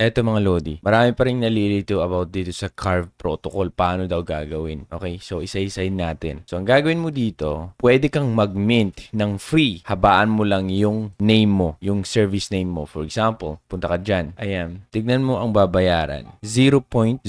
Eto mga Lodi, marami pa rin nalilito about dito sa Carve protocol, paano daw gagawin. Okay, so isa-isayin natin. So ang gagawin mo dito, pwede kang mag-mint ng free. Habaan mo lang yung name mo, yung service name mo. For example, punta ka dyan. Ayan, tignan mo ang babayaran. 0.0.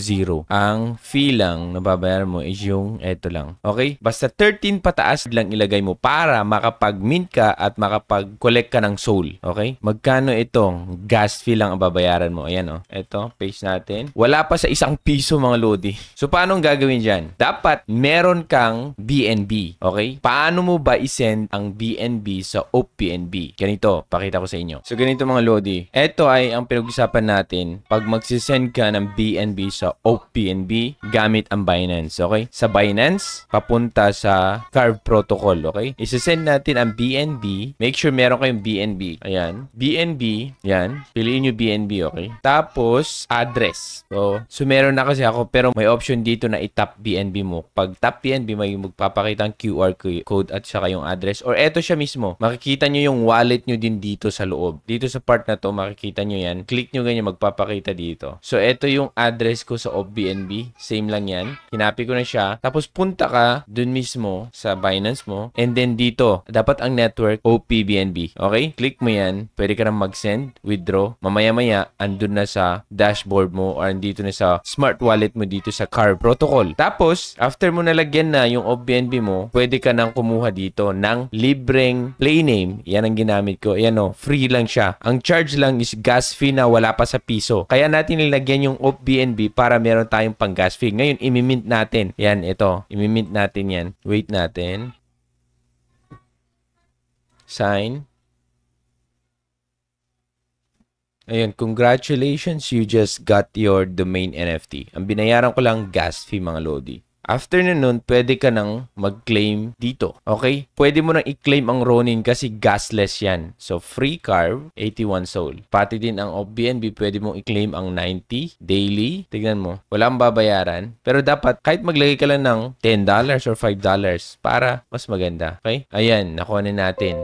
Ang fee lang na babayaran mo is yung eto lang. Okay, basta 13 pataas lang ilagay mo para makapag-mint ka at makapag-collect ka ng soul. Okay, magkano itong gas fee lang ang babayaran mo? Ayan, Ayan Ito, oh. page natin. Wala pa sa isang piso mga Lodi. So, paano gagawin dyan? Dapat meron kang BNB. Okay? Paano mo ba isend ang BNB sa OPNB? Ganito, pakita ko sa inyo. So, ganito mga Lodi. Ito ay ang pinag-usapan natin pag magsisend ka ng BNB sa OPNB gamit ang Binance. Okay? Sa Binance, papunta sa Curve Protocol. Okay? Isisend natin ang BNB. Make sure meron kayong BNB. Ayan. BNB. Yan. Piliin nyo BNB. Okay? Tapos, address. So, so meron na kasi ako pero may option dito na i-tap BNB mo. Pag tap BNB, may magpapakita ang QR code at saka yung address. Or eto siya mismo. Makikita nyo yung wallet nyo din dito sa loob. Dito sa part na to, makikita nyo yan. Click nyo ganyan, magpapakita dito. So, eto yung address ko sa OBNB. Same lang yan. Hinapi ko na siya. Tapos, punta ka dun mismo sa Binance mo. And then dito, dapat ang network OPBNB. Okay? Click mo yan. Pwede ka na mag-send, withdraw. Mamaya-maya, andun andun na sa dashboard mo or andito na sa smart wallet mo dito sa car protocol. Tapos, after mo nalagyan na yung OBNB mo, pwede ka nang kumuha dito ng libreng play name. Yan ang ginamit ko. Yan o, oh, free lang siya. Ang charge lang is gas fee na wala pa sa piso. Kaya natin nilagyan yung OBNB para meron tayong pang gas fee. Ngayon, imimint natin. Yan, ito. Imimint natin yan. Wait natin. Sign. Ayun, congratulations, you just got your domain NFT. Ang binayaran ko lang gas fee mga Lodi. After na nun, pwede ka nang mag-claim dito. Okay? Pwede mo nang i-claim ang Ronin kasi gasless yan. So, free carve, 81 soul. Pati din ang OBNB, pwede mong i-claim ang 90 daily. Tignan mo, wala kang babayaran. Pero dapat, kahit maglagay ka lang ng $10 or $5 para mas maganda. Okay? Ayan, nakuha na natin.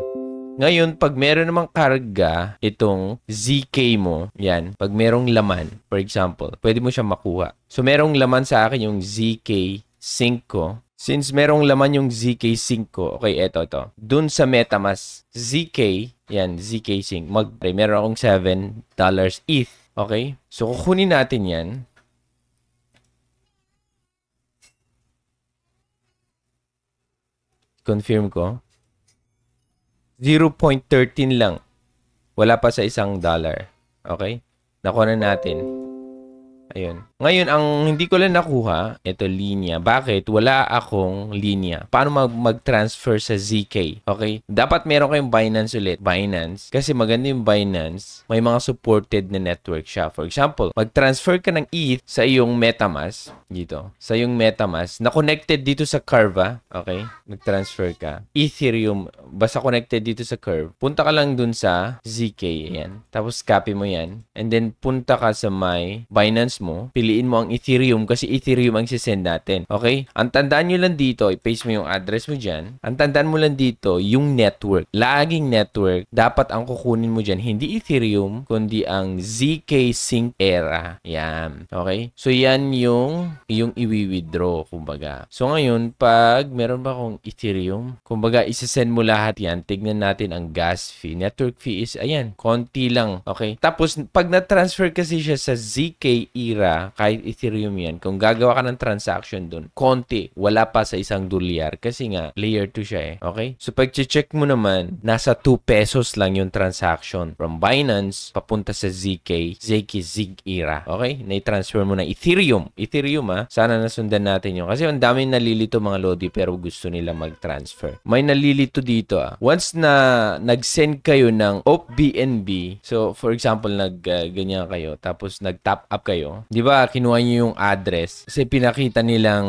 Ngayon, pag meron namang karga, itong ZK mo, yan, pag merong laman, for example, pwede mo siya makuha. So, merong laman sa akin yung ZK5. Since merong laman yung ZK5, okay, eto, to. Dun sa MetaMask, ZK, yan, ZK5, mag meron akong $7 ETH. Okay? So, kukunin natin yan. Confirm ko. 0.13 lang. Wala pa sa isang dollar. Okay? Nakuha na natin. Ayun. Ngayon, ang hindi ko lang nakuha, ito linya. Bakit? Wala akong linya. Paano mag- mag-transfer sa ZK? Okay? Dapat meron kayong Binance ulit. Binance. Kasi maganda yung Binance. May mga supported na network siya. For example, mag-transfer ka ng ETH sa iyong MetaMask. Dito. Sa iyong MetaMask. Na connected dito sa Curve, Okay? mag transfer ka. Ethereum. Basta connected dito sa Curve. Punta ka lang dun sa ZK. Yan. Tapos copy mo yan. And then, punta ka sa my Binance mo. Pili pipiliin mo ang Ethereum kasi Ethereum ang sisend natin. Okay? Ang tandaan nyo lang dito, i-paste mo yung address mo dyan. Ang tandaan mo lang dito, yung network. Laging network, dapat ang kukunin mo dyan, hindi Ethereum, kundi ang ZK Sync Era. Yan. Okay? So, yan yung, yung i-withdraw, kumbaga. So, ngayon, pag meron ba akong Ethereum, kumbaga, isasend mo lahat yan. Tignan natin ang gas fee. Network fee is, ayan, konti lang. Okay? Tapos, pag na-transfer kasi siya sa ZK Era, kahit Ethereum yan, kung gagawa ka ng transaction dun, konti, wala pa sa isang dolyar kasi nga, layer 2 siya eh. Okay? So, pag check mo naman, nasa 2 pesos lang yung transaction from Binance papunta sa ZK, ZK Zig Era. Okay? Na-transfer mo na Ethereum. Ethereum ah, sana nasundan natin yun. Kasi ang dami nalilito mga Lodi pero gusto nila mag-transfer. May nalilito dito ah. Once na nag-send kayo ng OP BNB, so for example, nag uh, ganyan kayo, tapos nag-top up kayo, di ba kinuha niyo yung address. Kasi pinakita nilang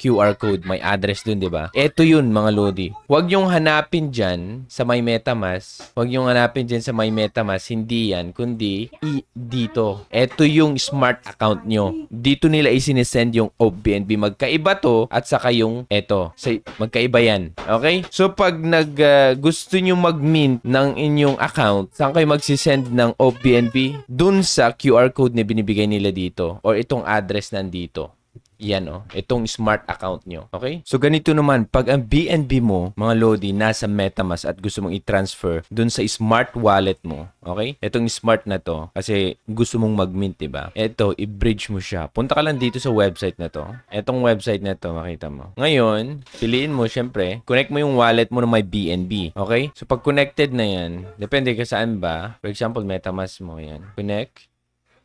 QR code, may address dun, di ba? Ito yun, mga Lodi. Huwag yung hanapin dyan sa may MetaMask. Huwag yung hanapin dyan sa may MetaMask. Hindi yan, kundi i- dito. Ito yung smart account nyo. Dito nila isinesend yung OBNB. Magkaiba to at saka yung ito. Say, magkaiba yan. Okay? So, pag nag, uh, gusto nyo mag-mint ng inyong account, saan kayo magsisend ng OBNB? Dun sa QR code na binibigay nila dito or itong address nandito. Yan o, oh, itong smart account nyo. Okay? So ganito naman, pag ang BNB mo, mga Lodi, nasa MetaMask at gusto mong i-transfer dun sa smart wallet mo, okay? Itong smart na to, kasi gusto mong mag-mint, diba? Ito, i-bridge mo siya. Punta ka lang dito sa website na to. Itong website na to, makita mo. Ngayon, piliin mo, syempre, connect mo yung wallet mo na may BNB, okay? So pag connected na yan, depende ka saan ba. For example, MetaMask mo, yan. Connect.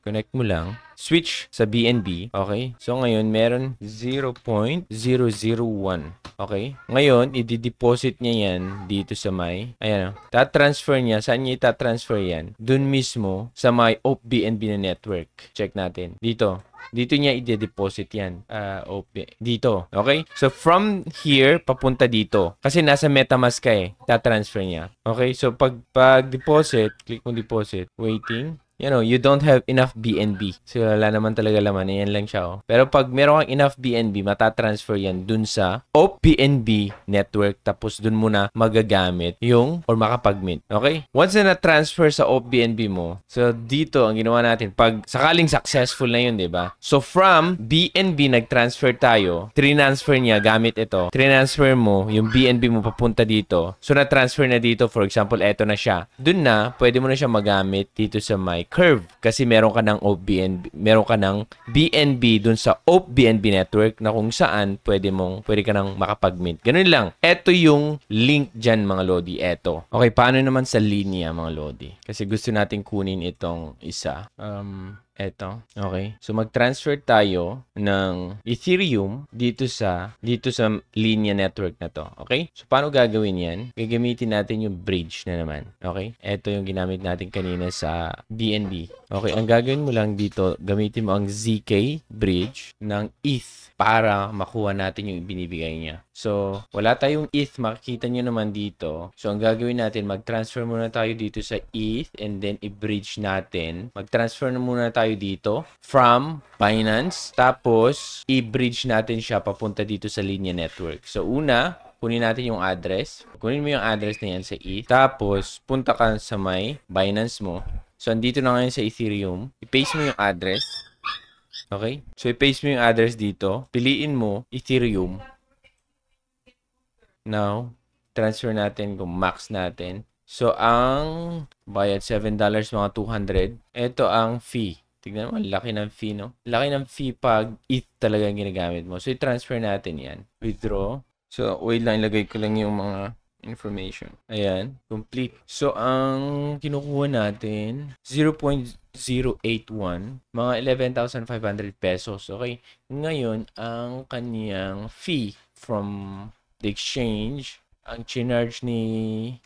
Connect mo lang. Switch sa BNB. Okay? So, ngayon, meron 0.001. Okay? Ngayon, i-deposit niya yan dito sa my, ayan o. Oh. Tatransfer niya. Saan niya itatransfer yan? Dun mismo sa my OP BNB na network. Check natin. Dito. Dito niya i-deposit yan. Uh, ah, OP. Dito. Okay? So, from here, papunta dito. Kasi nasa MetaMask ka eh. Tatransfer niya. Okay? So, pag, pag deposit, click mo deposit. Waiting you know, you don't have enough BNB. So, wala naman talaga laman. Ayan lang siya, oh. Pero pag meron kang enough BNB, matatransfer yan dun sa OPNB network. Tapos, dun muna magagamit yung or makapag-mint. Okay? Once na na-transfer sa OPNB mo, so, dito, ang ginawa natin, pag sakaling successful na yun, di ba? So, from BNB, nag-transfer tayo. transfer niya gamit ito. Transfer mo yung BNB mo papunta dito. So, na-transfer na dito. For example, eto na siya. Dun na, pwede mo na siya magamit dito sa my curve kasi meron ka ng OBNB, meron ka ng BNB dun sa OBNB network na kung saan pwede mong pwede ka nang makapag-mint. Ganun lang. Ito yung link diyan mga lodi, ito. Okay, paano naman sa linya mga lodi? Kasi gusto nating kunin itong isa. Um, Eto. Okay. So, mag-transfer tayo ng Ethereum dito sa, dito sa linya network na to. Okay? So, paano gagawin yan? Gagamitin natin yung bridge na naman. Okay? Eto yung ginamit natin kanina sa BNB. Okay. Ang gagawin mo lang dito, gamitin mo ang ZK bridge ng ETH para makuha natin yung binibigay niya. So, wala tayong ETH. Makikita nyo naman dito. So, ang gagawin natin, mag-transfer muna tayo dito sa ETH and then i-bridge natin. Mag-transfer na muna tayo tayo dito from Binance. Tapos, i-bridge natin siya papunta dito sa Linya Network. So, una, kunin natin yung address. Kunin mo yung address na yan sa ETH. Tapos, punta ka sa may Binance mo. So, andito na ngayon sa Ethereum. I-paste mo yung address. Okay? So, i-paste mo yung address dito. Piliin mo Ethereum. Now, transfer natin kung max natin. So, ang bayad $7 mga 200. Ito ang fee. Tignan mo, laki ng fee, no? Laki ng fee pag ETH talaga ang ginagamit mo. So, i-transfer natin yan. Withdraw. So, wait lang, ilagay ko lang yung mga information. Ayan, complete. So, ang kinukuha natin, 0.081, mga 11,500 pesos. Okay? Ngayon, ang kaniyang fee from the exchange ang charge ni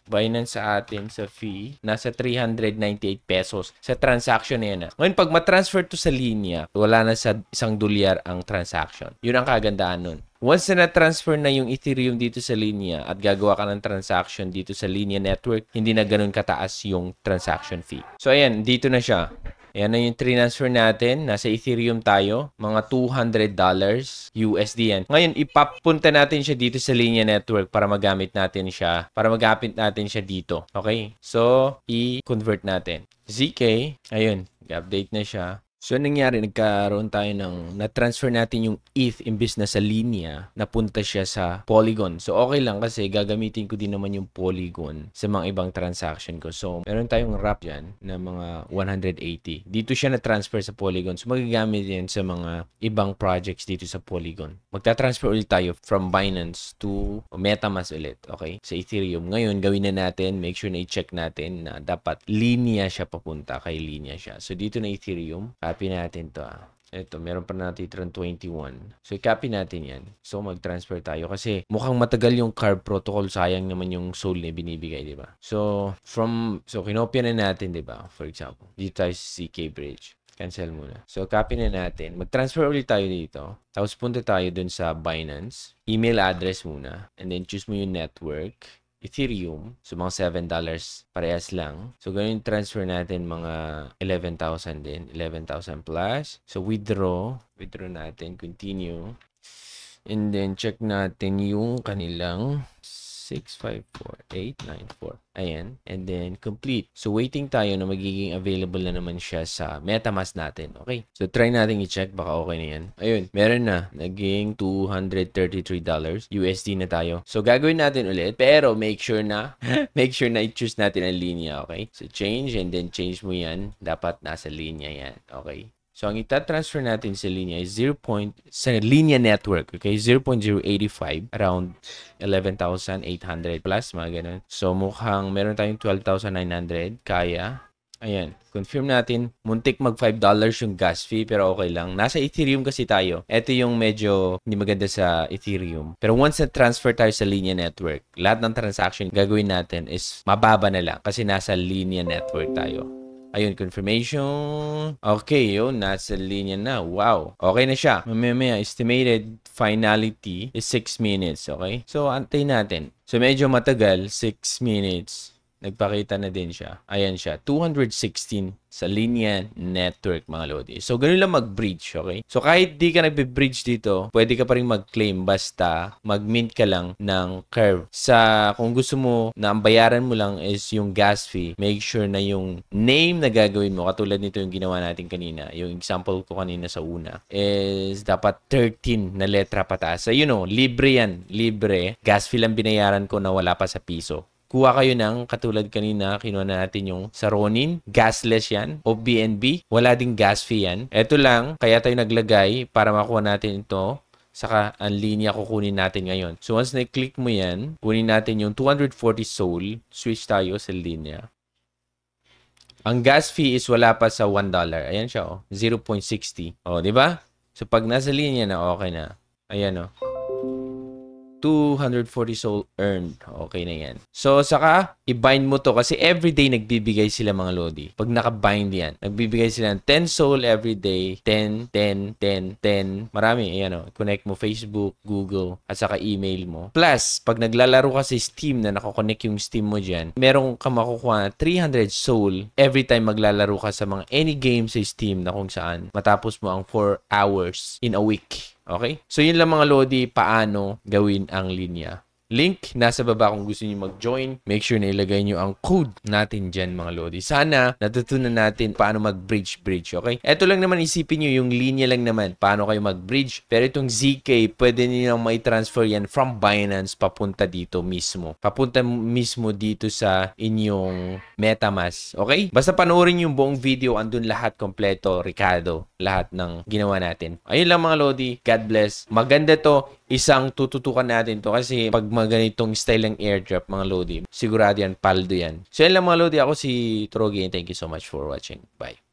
Binance sa atin sa fee nasa 398 pesos sa transaction niya. Ah. Ngayon, pag ma-transfer to sa linya, wala na sa isang dolyar ang transaction. Yun ang kagandahan nun. Once na transfer na yung Ethereum dito sa linya at gagawa ka ng transaction dito sa linya network, hindi na ganoon kataas yung transaction fee. So, ayan, dito na siya. Ayan na yung transfer natin. Nasa Ethereum tayo. Mga $200 USD yan. Ngayon, ipapunta natin siya dito sa Linya Network para magamit natin siya. Para magamit natin siya dito. Okay? So, i-convert natin. ZK, ayun, i update na siya. So, anong nangyari? Nagkaroon tayo ng, na-transfer natin yung ETH imbis na sa linya, napunta siya sa Polygon. So, okay lang kasi gagamitin ko din naman yung Polygon sa mga ibang transaction ko. So, meron tayong wrap dyan na mga 180. Dito siya na-transfer sa Polygon. So, magagamit yan sa mga ibang projects dito sa Polygon. Magta-transfer ulit tayo from Binance to Metamask ulit, okay? Sa Ethereum. Ngayon, gawin na natin, make sure na i-check natin na dapat linya siya papunta kay linya siya. So, dito na Ethereum, Copy natin to ah. Ito, meron pa natitirang 21. So, i-copy natin yan. So, mag-transfer tayo kasi mukhang matagal yung carb protocol. Sayang naman yung soul na binibigay, di ba? So, from, so, kinopia na natin, di ba? For example, dito tayo sa CK Bridge. Cancel muna. So, copy na natin. Mag-transfer ulit tayo dito. Tapos, punta tayo dun sa Binance. Email address muna. And then, choose mo yung network. Ethereum. So, mga $7 parehas lang. So, ganun yung transfer natin mga 11,000 din. 11,000 plus. So, withdraw. Withdraw natin. Continue. And then, check natin yung kanilang 654,894. Ayan. And then, complete. So, waiting tayo na magiging available na naman siya sa MetaMask natin. Okay? So, try natin i-check. Baka okay na yan. Ayun. Meron na. Naging $233 USD na tayo. So, gagawin natin ulit. Pero, make sure na, make sure na i-choose natin ang linya. Okay? So, change and then change mo yan. Dapat nasa linya yan. Okay? So, ang itatransfer natin sa linya is 0. sa linya network, okay? 0.085, around 11,800 plus, mga ganun. So, mukhang meron tayong 12,900, kaya. Ayan, confirm natin, muntik mag $5 yung gas fee pero okay lang. Nasa Ethereum kasi tayo. Ito yung medyo hindi maganda sa Ethereum. Pero once na transfer tayo sa Linya Network, lahat ng transaction gagawin natin is mababa na lang kasi nasa Linya Network tayo. Ayun, confirmation. Okay, yun. Nasa linya na. Wow. Okay na siya. Mamaya-maya, estimated finality is 6 minutes. Okay? So, antay natin. So, medyo matagal. 6 minutes nagpakita na din siya. Ayan siya, 216 sa linya network mga lodi. So, ganun lang mag-bridge, okay? So, kahit di ka nagbe-bridge dito, pwede ka pa rin mag-claim basta mag-mint ka lang ng curve. Sa, kung gusto mo na ang bayaran mo lang is yung gas fee, make sure na yung name na gagawin mo, katulad nito yung ginawa natin kanina, yung example ko kanina sa una, is dapat 13 na letra pataas. So, you know, libre yan. Libre. Gas fee lang binayaran ko na wala pa sa piso kuha kayo ng, katulad kanina, kinuha natin yung saronin, gasless yan, o BNB, wala ding gas fee yan. Ito lang, kaya tayo naglagay para makuha natin ito saka ang linya kukunin natin ngayon. So once na-click mo yan, kunin natin yung 240 soul, switch tayo sa linya. Ang gas fee is wala pa sa $1. Ayan siya, oh. 0.60. Oh, di ba? So pag nasa linya na, okay na. Ayan, oh. 240 soul earned. Okay na yan. So, saka, i-bind mo to kasi everyday nagbibigay sila mga Lodi. Pag nakabind yan, nagbibigay sila ng 10 soul everyday, 10, 10, 10, 10. Marami, ayan o. Connect mo Facebook, Google, at saka email mo. Plus, pag naglalaro ka sa Steam na nakakonect yung Steam mo dyan, meron ka makukuha na 300 soul every time maglalaro ka sa mga any game sa Steam na kung saan matapos mo ang 4 hours in a week. Okay? So, yun lang mga Lodi, paano gawin ang linya link nasa baba kung gusto niyo mag-join. Make sure na ilagay niyo ang code natin diyan mga Lodi. Sana natutunan natin paano mag-bridge-bridge, okay? Ito lang naman isipin niyo yung linya lang naman paano kayo mag-bridge. Pero itong ZK, pwede niyo nang mai-transfer yan from Binance papunta dito mismo. Papunta mismo dito sa inyong MetaMask, okay? Basta panoorin niyo yung buong video, andun lahat kompleto, Ricardo, lahat ng ginawa natin. Ayun lang mga Lodi, God bless. Maganda to, isang tututukan natin to kasi pag mga ganitong style ng airdrop mga Lodi, sigurado yan, paldo yan. So yan lang mga Lodi, ako si Trogi and thank you so much for watching. Bye.